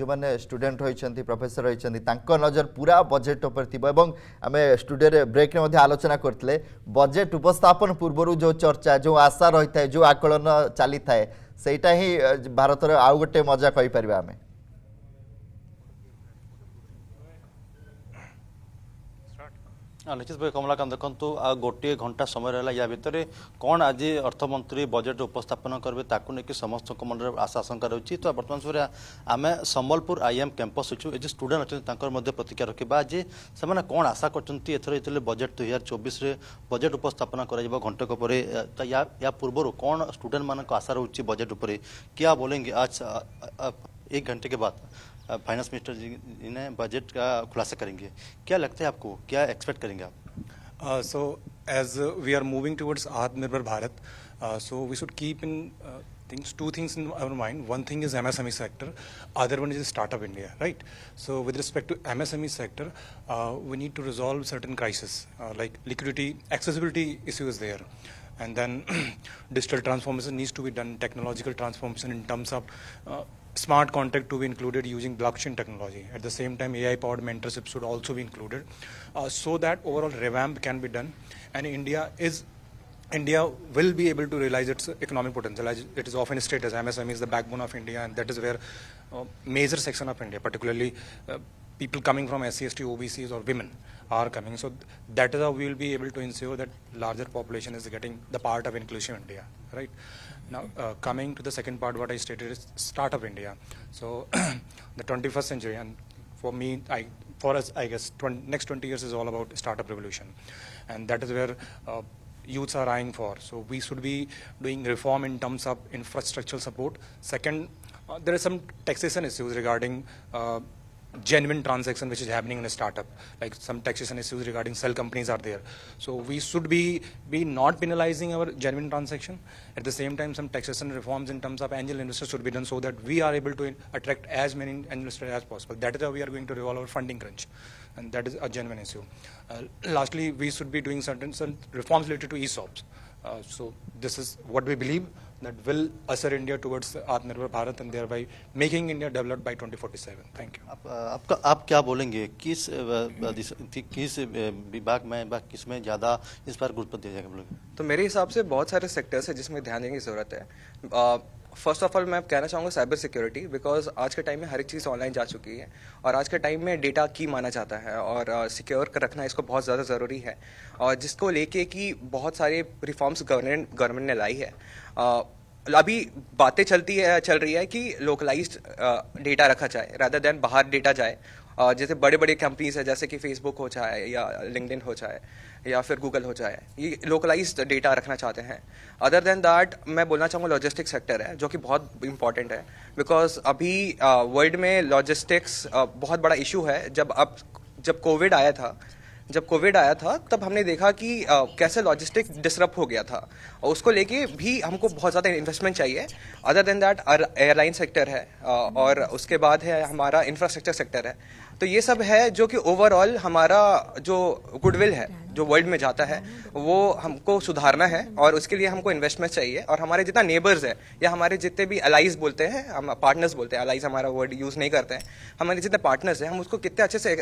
ଯେଉଁମାନେ ଷ୍ଟୁଡେଣ୍ଟ ରହିଛନ୍ତି ପ୍ରଫେସର ରହିଛନ୍ତି ତାଙ୍କ ନଜର ପୁରା ବଜେଟ୍ ଉପରେ ଥିବ ଏବଂ ଆମେ ଷ୍ଟୁଡ଼ିଓରେ ବ୍ରେକ୍ରେ ମଧ୍ୟ ଆଲୋଚନା କରିଥିଲେ ବଜେଟ୍ ଉପସ୍ଥାପନ ପୂର୍ବରୁ ଯେଉଁ ଚର୍ଚ୍ଚା ଯେଉଁ ଆଶା ରହିଥାଏ ଯେଉଁ ଆକଳନ ଚାଲିଥାଏ ସେଇଟା ହିଁ ଭାରତର ଆଉ ଗୋଟେ ମଜା କହିପାରିବା ଆମେ ନିଶ୍ଚିତ ଭାବେ କମଳାକାନ୍ତ ଦେଖନ୍ତୁ ଆଉ ଗୋଟିଏ ଘଣ୍ଟା ସମୟ ରହିଲା ୟା ଭିତରେ କ'ଣ ଆଜି ଅର୍ଥମନ୍ତ୍ରୀ ବଜେଟ୍ ଉପସ୍ଥାପନ କରିବେ ତାକୁ ନେଇକି ସମସ୍ତଙ୍କ ମନରେ ଆଶା ଆଶଙ୍କା ରହିଛି ତ ବର୍ତ୍ତମାନ ସମୟରେ ଆମେ ସମ୍ବଲପୁର ଆଇଏମ୍ କ୍ୟାମ୍ପସ୍ ଅଛୁ ଏ ଯେ ଷ୍ଟୁଡେଣ୍ଟ ଅଛନ୍ତି ତାଙ୍କର ମଧ୍ୟ ପ୍ରତିକ୍ରିୟା ରଖିବା ଆଜି ସେମାନେ କ'ଣ ଆଶା କରିଛନ୍ତି ଏଥର ଯେତେବେଳେ ବଜେଟ୍ ଦୁଇ ହଜାର ଚବିଶରେ ବଜେଟ୍ ଉପସ୍ଥାପନ କରାଯିବ ଘଣ୍ଟକ ପରେ ତ ୟା ୟା ପୂର୍ବରୁ କ'ଣ ଷ୍ଟୁଡେଣ୍ଟମାନଙ୍କ ଆଶା ରହୁଛି ବଜେଟ୍ ଉପରେ କିଆ ବୋଲେଙ୍ଗି ଆଜ एक घंटे के बाद फाइनेंस मिनिस्टर जी ने बजट का खुलासा करेंगे क्या लगता है आपको क्या एक्सपेक्ट करेंगे आप so as we are moving towards Atmanirbhar Bharat so we should keep in things two things in our mind one thing is msme sector other one is startup india right so with respect to msme sector uh, we need to resolve certain crises uh, like liquidity accessibility issue is there and then digital transformation needs to be done technological transformation in terms of uh, smart contract to be included using blockchain technology. At the same time, AI-powered mentorship should also be included uh, so that overall revamp can be done and India is India will be able to realize its economic potential. As it is often stated as MSME is the backbone of India and that is where uh, major section of India, particularly uh, people coming from SCST, OBCs or women are coming. So that is how we will be able to ensure that larger population is getting the part of inclusive India, right? Now, uh, coming to the second part, what I stated is Startup India. So, the 21st century, and for me, I, for us, I guess, 20, next 20 years is all about startup revolution. And that is where uh, youths are eyeing for. So, we should be doing reform in terms of infrastructural support. Second, uh, there are some taxation issues regarding uh, genuine transaction which is happening in a startup like some taxation issues regarding cell companies are there so we should be be not penalizing our genuine transaction at the same time some taxation reforms in terms of angel investors should be done so that we are able to attract as many angel investors as possible that is how we are going to resolve our funding crunch and that is a genuine issue uh, lastly we should be doing certain, certain reforms related to esops uh, so this is what we believe that will usher India towards Atmanirbhar Bharat and thereby making India developed by 2047. Thank you. आप, आपका आप क्या बोलेंगे किस किस विभाग में बाकी किस में ज़्यादा इस पर गुरुत्व दिया जाएगा बोलेंगे? तो मेरे हिसाब से बहुत सारे सेक्टर्स हैं जिसमें ध्यान देने की ज़रूरत है फर्स्ट ऑफ ऑल मैं कहना चाहूँगा साइबर सिक्योरिटी बिकॉज आज के टाइम में हर एक चीज़ ऑनलाइन जा चुकी है और आज के टाइम में डेटा की माना जाता है और सिक्योर uh, रखना इसको बहुत ज़्यादा ज़रूरी है और जिसको लेके कि बहुत सारे रिफॉर्म्स गवर्नमेंट गवर्नमेंट ने लाई है uh, अभी बातें चलती है चल रही है कि लोकलाइज्ड डेटा uh, रखा जाए रादर देन बाहर डेटा जाए जैसे बड़े बड़े कंपनीज है जैसे कि फेसबुक हो जाए या लिंकड हो जाए या फिर गूगल हो जाए ये लोकलाइज डेटा रखना चाहते हैं अदर देन दैट मैं बोलना चाहूँगा लॉजिस्टिक सेक्टर है जो कि बहुत इंपॉर्टेंट है बिकॉज अभी वर्ल्ड में लॉजिस्टिक्स बहुत बड़ा इशू है जब अब जब कोविड आया था जब कोविड आया था तब हमने देखा कि आ, कैसे लॉजिस्टिक डिस्टर्ब हो गया था और उसको लेके भी हमको बहुत ज़्यादा इन्वेस्टमेंट चाहिए other than that airline sector है आ, और उसके बाद है हमारा इंफ्रास्ट्रक्चर सेक्टर है तो ये सब है जो कि ओवरऑल हमारा जो गुडविल है जो वर्ल्ड में जाता है वो हमको सुधारना है और उसके लिए हमको इन्वेस्टमेंट चाहिए और हमारे जितना नेबर्स है या हमारे जितने भी अलाइज बोलते हैं हम पार्टनर्स बोलते हैं अलाइज हमारा वर्ड यूज़ नहीं करते हैं हमारे जितने पार्टनर्स हैं हम उसको कितने अच्छे से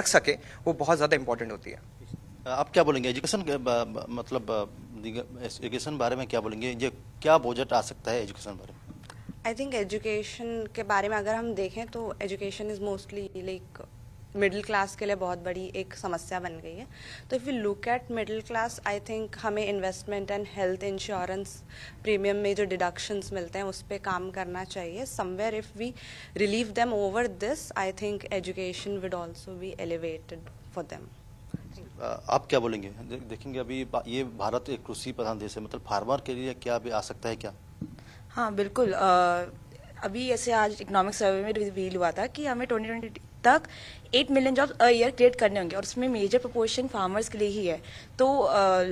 रख सके वो बहुत ज़्यादा इंपॉर्टेंट होती है आप क्या बोलेंगे एजुकेशन मतलब एजुकेशन बारे में क्या बोलेंगे ये क्या बजट आ सकता है एजुकेशन बारे में आई थिंक एजुकेशन के बारे में अगर हम देखें तो education is mostly like middle class के लिए बहुत बड़ी एक समस्या बन गई है तो if you look at middle class I think हमें investment and health insurance premium में जो डिडक्शंस मिलते हैं उस पर काम करना चाहिए somewhere if we relieve them over this I think education would also be elevated for them आप क्या बोलेंगे देखेंगे अभी ये भारत एक कृषि प्रधान देश है मतलब फार्मर के लिए क्या अभी आ सकता है क्या हाँ बिल्कुल आ, अभी ऐसे आज इकोनॉमिक सर्वे में रिवील हुआ था कि हमें ट्वेंटी ट्वेंटी तक eight million jobs a year create करने होंगे और उसमें मेजर प्रपोर्शन फार्मर्स के लिए ही है तो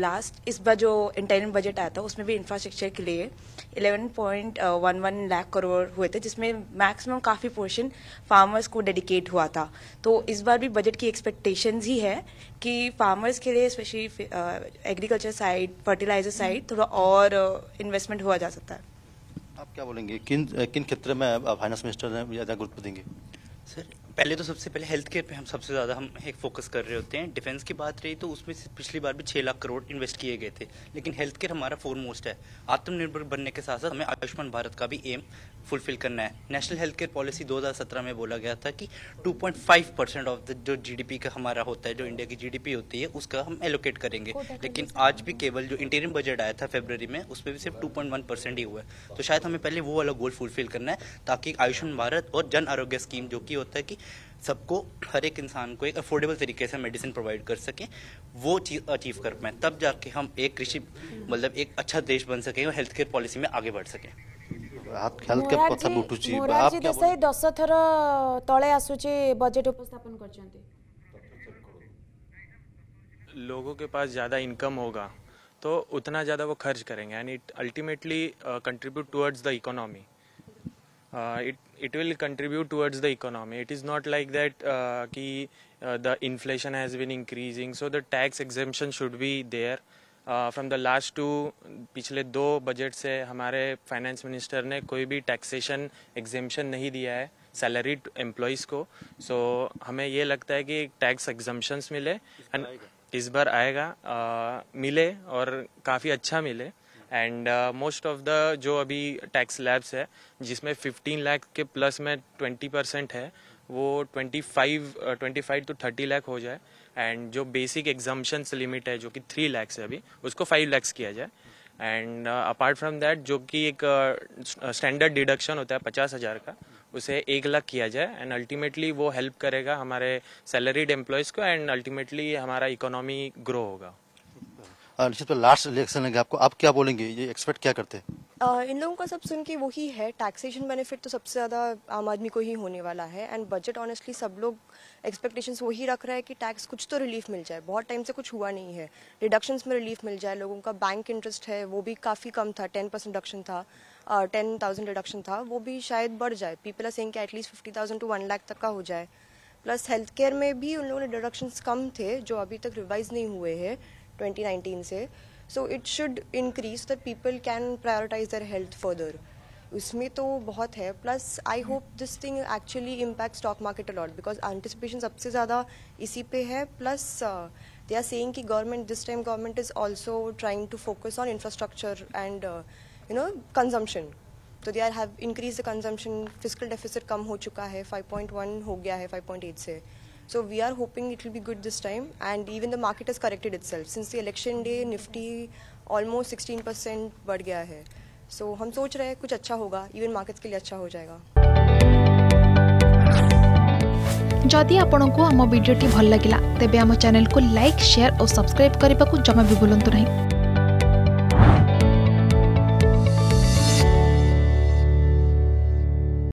लास्ट uh, इस बार जो इंटरनल बजट आया था उसमें भी इंफ्रास्ट्रक्चर के लिए eleven point one one lakh crore हुए थे जिसमें मैक्सिमम काफ़ी पोर्शन फार्मर्स को डेडिकेट हुआ था तो इस बार भी बजट की एक्सपेक्टेशन ही है कि फार्मर्स के लिए specially agriculture side fertilizer side थोड़ा और इन्वेस्टमेंट uh, हुआ जा सकता है आप क्या बोलेंगे किन किन क्षेत्र में फाइनेंस मिनिस्टर ने ज्यादा गुरुत्व देंगे सर पहले तो सबसे पहले हेल्थ केयर पे हम सबसे ज़्यादा हम एक फोकस कर रहे होते हैं डिफेंस की बात रही तो उसमें से पिछली बार भी छः लाख करोड़ इन्वेस्ट किए गए थे लेकिन हेल्थ केयर हमारा फोरमोस्ट है आत्मनिर्भर बनने के साथ साथ हमें आयुष्मान भारत का भी एम फुलफिल करना है नेशनल हेल्थ केयर पॉलिसी 2017 में बोला गया था कि 2.5 परसेंट ऑफ द जो जीडीपी का हमारा होता है जो इंडिया की जीडीपी होती है उसका हम एलोकेट करेंगे लेकिन आज भी केवल जो इंटीरियम बजट आया था फेबररी में उसमें भी सिर्फ 2.1 परसेंट ही हुआ है तो शायद हमें पहले वो वाला गोल फुलफिल करना है ताकि आयुष्मान भारत और जन आरोग्य स्कीम जो कि होता है कि सबको हर एक इंसान को एक अफोर्डेबल तरीके से मेडिसिन प्रोवाइड कर सकें वो चीज़ अचीव कर पाएँ तब जाके हम एक कृषि मतलब एक अच्छा देश बन सकें और हेल्थ केयर पॉलिसी में आगे बढ़ सकें दस थर ते बजेट उपस्थापन कर लोगों के पास ज़्यादा इनकम होगा तो उतना ज़्यादा वो खर्च करेंगे and it ultimately contribute towards the economy uh, it it will contribute towards the economy it is not like that uh, ki, uh, the inflation has been increasing so the tax exemption should be there from the last two पिछले दो budget से हमारे finance minister ने कोई भी taxation एग्जेम्पन नहीं दिया है सैलरी एम्प्लॉयज़ को सो so, हमें ये लगता है कि टैक्स एग्जम्पन्स मिले एंड इस बार आएगा आ, मिले और काफ़ी अच्छा मिले एंड मोस्ट ऑफ द जो अभी टैक्स लैब्स है जिसमें 15 लाख के प्लस में 20 परसेंट है वो 25 25 टू 30 लाख हो जाए एंड जो बेसिक एग्जामेशन लिमिट है जो कि थ्री लैक्स है अभी उसको फाइव लैक्स किया जाए एंड अपार्ट फ्रॉम दैट जो कि एक स्टैंडर्ड uh, डिडक्शन uh, होता है पचास हज़ार का उसे एक लाख किया जाए एंड अल्टीमेटली वो हेल्प करेगा हमारे सैलरीड एम्प्लॉयज़ को एंड अल्टीमेटली हमारा इकोनॉमी ग्रो होगा निश्चित लास्ट इलेक्शन लेंगे आपको आप क्या बोलेंगे ये एक्सपेक्ट क्या करते हैं इन लोगों का सब सुन के वही है टैक्सेशन बेनिफिट तो सबसे ज़्यादा आम आदमी को ही होने वाला है एंड बजट ऑनेस्टली सब लोग एक्सपेक्टेशंस वही रख रहे हैं कि टैक्स कुछ तो रिलीफ मिल जाए बहुत टाइम से कुछ हुआ नहीं है डिडक्शंस में रिलीफ मिल जाए लोगों का बैंक इंटरेस्ट है वो भी काफ़ी कम था टेन परसेंट डिडक्शन था टेन थाउजेंड डिडक्शन था वो भी शायद बढ़ जाए पीपल आर सेइंग कि at least fifty thousand to one lakh तक का हो जाए प्लस हेल्थ केयर में भी उन लोगों ने डिडक्शंस कम थे जो अभी तक रिवाइज नहीं हुए हैं 2019 से so it should increase that people can prioritize their health further उसमें तो बहुत है plus I hope this thing actually impact stock market a lot because anticipation सबसे ज़्यादा इसी पे है प्लस दे आर सेइंग कि government this time government is also trying to focus on infrastructure and you know consumption तो they are have increase the consumption physical deficit कम हो चुका है 5.1 हो गया है 5.8 से So we are hoping it will be good this time, and even the market has corrected itself since the election day. Nifty almost 16 percent बढ़ गया है so, हम सोच रहे हैं कुछ अच्छा होगा even markets के लिए अच्छा हो जाएगा जदि आपण को आम भिडी भल लगा तेब आम चेल को लाइक सेयार और सब्सक्राइब करने को जमा भी बुलां नहीं